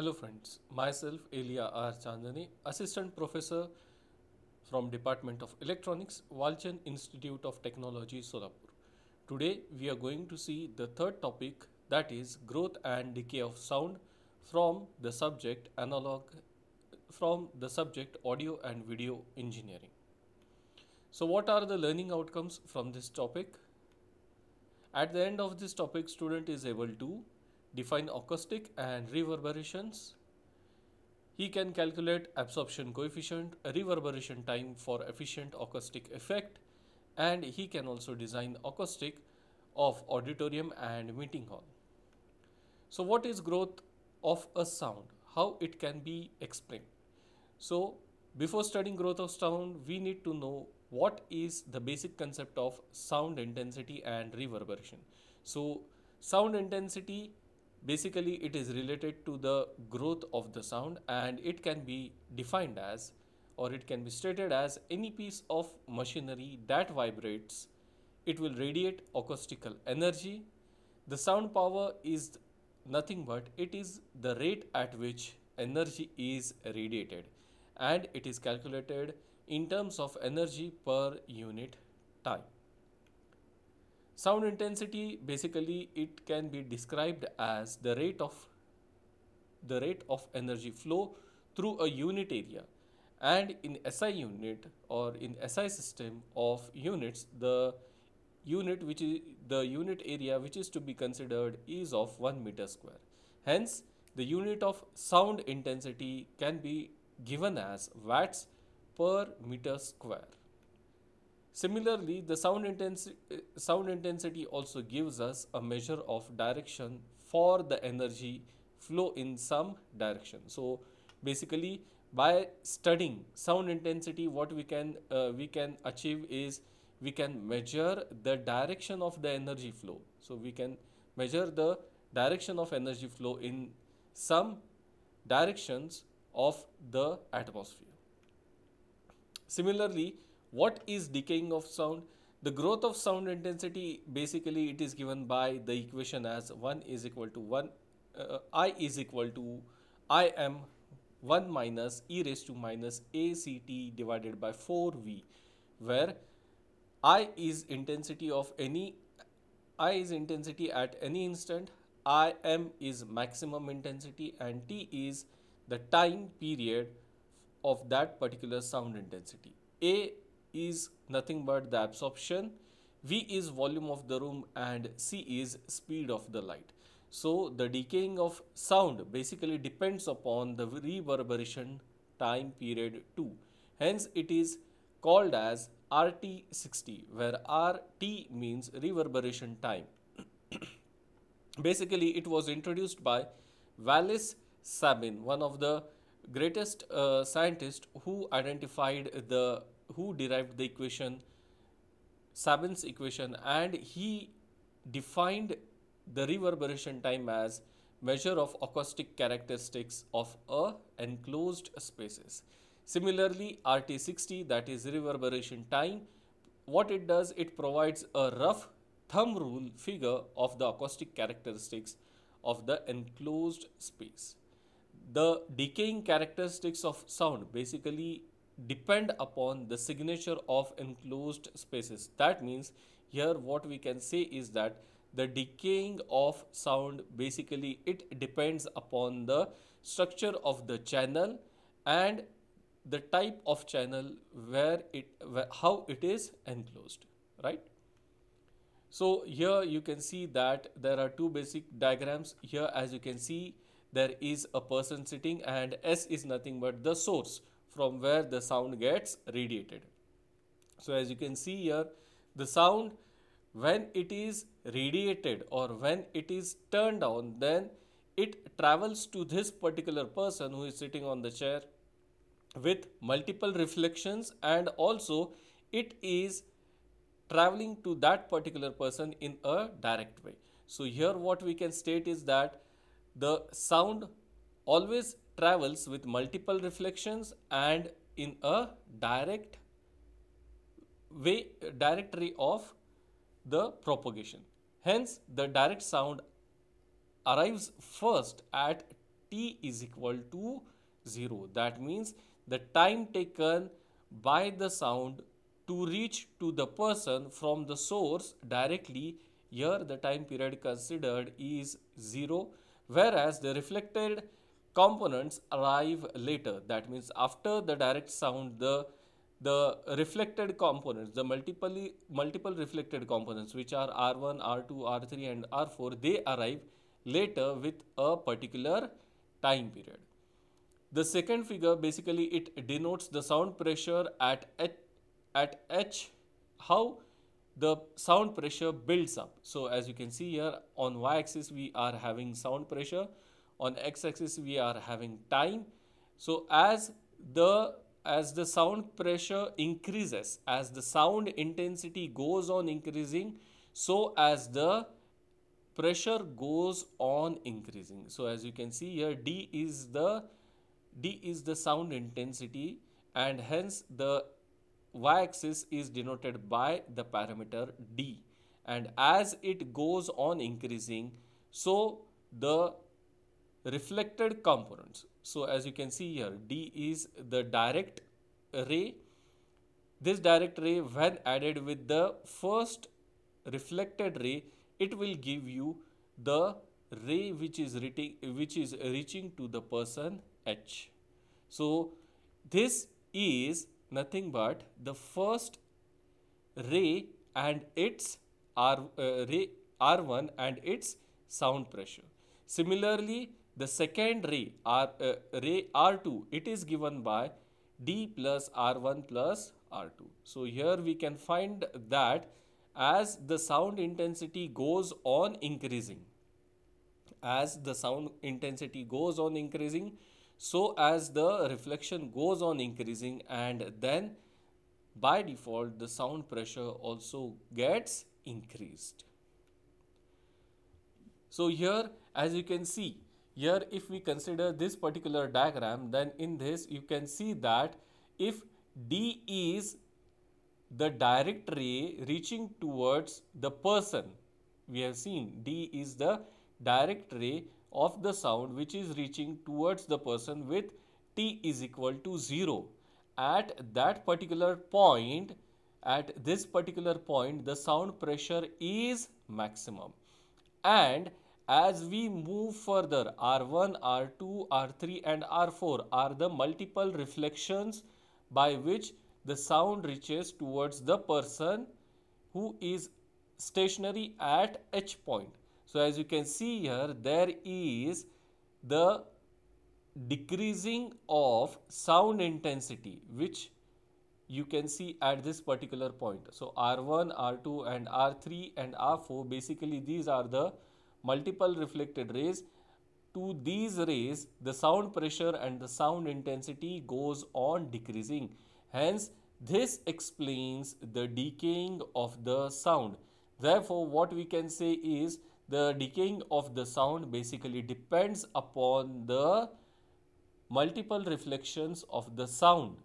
Hello friends, myself Elia R. Chandani, Assistant Professor from Department of Electronics, Walchan Institute of Technology, Solapur. Today we are going to see the third topic that is growth and decay of sound from the subject analog from the subject audio and video engineering. So what are the learning outcomes from this topic? At the end of this topic student is able to define acoustic and reverberations. He can calculate absorption coefficient, reverberation time for efficient acoustic effect, and he can also design acoustic of auditorium and meeting hall. So what is growth of a sound? How it can be explained? So before studying growth of sound, we need to know what is the basic concept of sound intensity and reverberation. So sound intensity basically it is related to the growth of the sound and it can be defined as or it can be stated as any piece of machinery that vibrates it will radiate acoustical energy the sound power is nothing but it is the rate at which energy is radiated and it is calculated in terms of energy per unit time Sound intensity basically it can be described as the rate of the rate of energy flow through a unit area and in SI unit or in SI system of units the unit which is the unit area which is to be considered is of 1 meter square hence the unit of sound intensity can be given as watts per meter square Similarly, the sound, intensi uh, sound intensity also gives us a measure of direction for the energy flow in some direction. So basically by studying sound intensity what we can uh, we can achieve is we can measure the direction of the energy flow. So we can measure the direction of energy flow in some directions of the atmosphere. Similarly, what is decaying of sound? The growth of sound intensity basically it is given by the equation as 1 is equal to 1 uh, I is equal to I m 1 minus e raised to minus ACT divided by 4V where I is intensity of any I is intensity at any instant I m is maximum intensity and T is the time period of that particular sound intensity. A is nothing but the absorption, V is volume of the room and C is speed of the light. So the decaying of sound basically depends upon the reverberation time period too. Hence it is called as RT60 where RT means reverberation time. basically it was introduced by Wallis Sabin, one of the greatest uh, scientist who identified the who derived the equation Sabin's equation and he defined the reverberation time as measure of acoustic characteristics of a enclosed spaces. Similarly, RT60 that is reverberation time, what it does, it provides a rough thumb rule figure of the acoustic characteristics of the enclosed space. The decaying characteristics of sound basically depend upon the signature of enclosed spaces. That means here what we can say is that the decaying of sound basically it depends upon the structure of the channel and the type of channel where it where, how it is enclosed right so here you can see that there are two basic diagrams here as you can see there is a person sitting and s is nothing but the source from where the sound gets radiated. So as you can see here, the sound when it is radiated or when it is turned on, then it travels to this particular person who is sitting on the chair with multiple reflections and also it is traveling to that particular person in a direct way. So here what we can state is that the sound always travels with multiple reflections and in a direct way directory of the propagation. Hence, the direct sound arrives first at t is equal to 0. That means the time taken by the sound to reach to the person from the source directly here the time period considered is 0 whereas the reflected components arrive later. That means after the direct sound, the the reflected components, the multiple multiple reflected components, which are R1, R2, R3, and R4, they arrive later with a particular time period. The second figure basically it denotes the sound pressure at H, at H how the sound pressure builds up. So as you can see here on y axis we are having sound pressure on x-axis we are having time so as the as the sound pressure increases as the sound intensity goes on increasing so as the pressure goes on increasing so as you can see here d is the d is the sound intensity and hence the y-axis is denoted by the parameter d and as it goes on increasing so the reflected components. So as you can see here, D is the direct ray. This direct ray when added with the first reflected ray, it will give you the ray which is reaching, which is reaching to the person H. So this is nothing but the first ray and its R, uh, ray R1 and its sound pressure. Similarly, the second ray, R, uh, ray R2, it is given by D plus R1 plus R2. So here we can find that as the sound intensity goes on increasing, as the sound intensity goes on increasing, so as the reflection goes on increasing and then by default the sound pressure also gets increased. So here as you can see here if we consider this particular diagram then in this you can see that if D is the direct ray reaching towards the person we have seen D is the direct ray of the sound which is reaching towards the person with T is equal to 0 at that particular point at this particular point the sound pressure is maximum and as we move further R1, R2, R3 and R4 are the multiple reflections by which the sound reaches towards the person who is stationary at H point. So as you can see here there is the decreasing of sound intensity which you can see at this particular point. So R1, R2 and R3 and R4 basically these are the multiple reflected rays. To these rays, the sound pressure and the sound intensity goes on decreasing. Hence, this explains the decaying of the sound. Therefore, what we can say is the decaying of the sound basically depends upon the multiple reflections of the sound.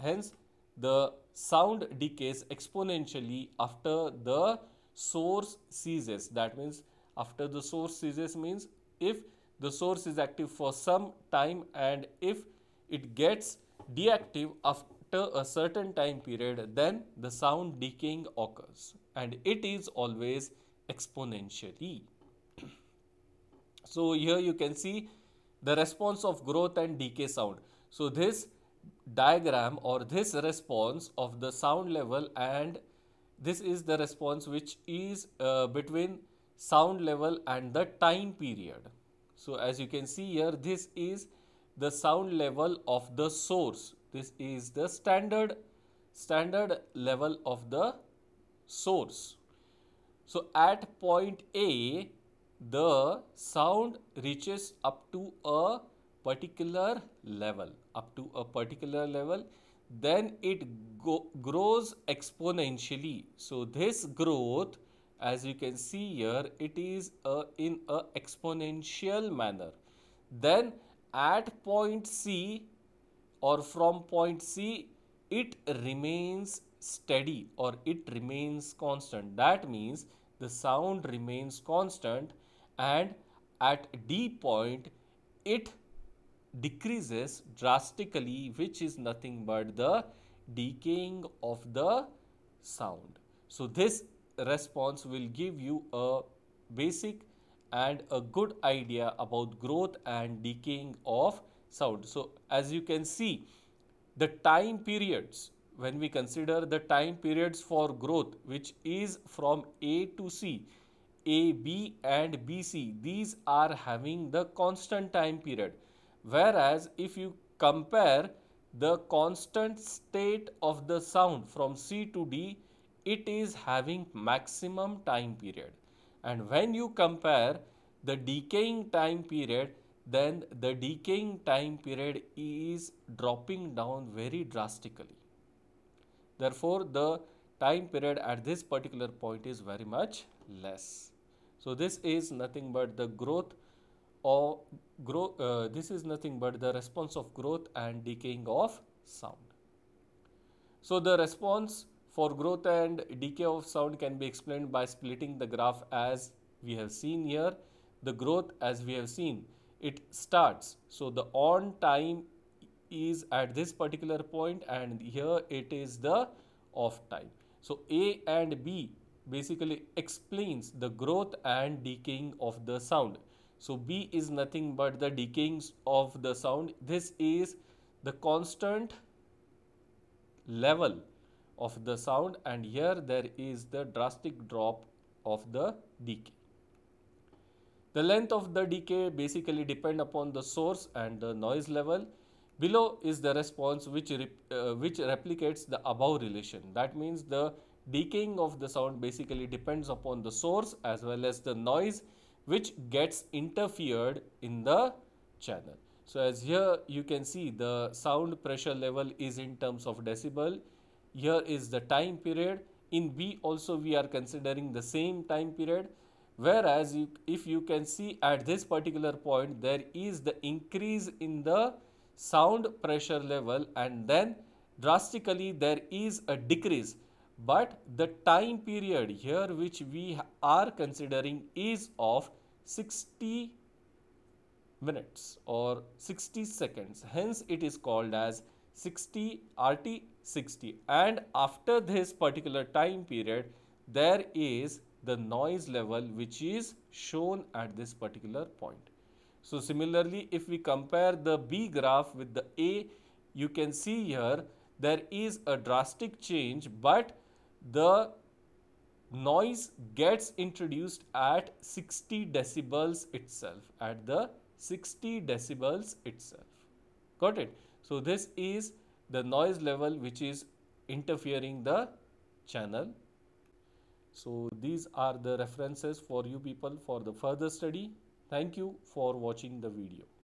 Hence, the sound decays exponentially after the source ceases that means after the source ceases means if the source is active for some time and if it gets deactive after a certain time period then the sound decaying occurs and it is always exponentially. so here you can see the response of growth and decay sound. So this diagram or this response of the sound level and this is the response which is uh, between sound level and the time period. So as you can see here, this is the sound level of the source. This is the standard standard level of the source. So at point A, the sound reaches up to a particular level, up to a particular level then it go, grows exponentially. So this growth as you can see here it is a, in a exponential manner. Then at point C or from point C it remains steady or it remains constant. That means the sound remains constant and at D point it decreases drastically which is nothing but the decaying of the sound. So, this response will give you a basic and a good idea about growth and decaying of sound. So, as you can see the time periods when we consider the time periods for growth which is from A to C, A, B and B, C these are having the constant time period Whereas if you compare the constant state of the sound from C to D, it is having maximum time period. And when you compare the decaying time period, then the decaying time period is dropping down very drastically. Therefore, the time period at this particular point is very much less. So, this is nothing but the growth or grow, uh, this is nothing but the response of growth and decaying of sound. So the response for growth and decay of sound can be explained by splitting the graph as we have seen here. The growth as we have seen, it starts. So the on time is at this particular point and here it is the off time. So A and B basically explains the growth and decaying of the sound. So B is nothing but the decaying of the sound. This is the constant level of the sound and here there is the drastic drop of the decay. The length of the decay basically depend upon the source and the noise level. Below is the response which, rep, uh, which replicates the above relation. That means the decaying of the sound basically depends upon the source as well as the noise which gets interfered in the channel. So as here you can see the sound pressure level is in terms of decibel. Here is the time period. In B also we are considering the same time period. Whereas you, if you can see at this particular point there is the increase in the sound pressure level and then drastically there is a decrease but the time period here which we are considering is of 60 minutes or 60 seconds hence it is called as 60 RT 60 and after this particular time period there is the noise level which is shown at this particular point. So similarly if we compare the B graph with the A you can see here there is a drastic change but the noise gets introduced at 60 decibels itself at the 60 decibels itself got it so this is the noise level which is interfering the channel so these are the references for you people for the further study thank you for watching the video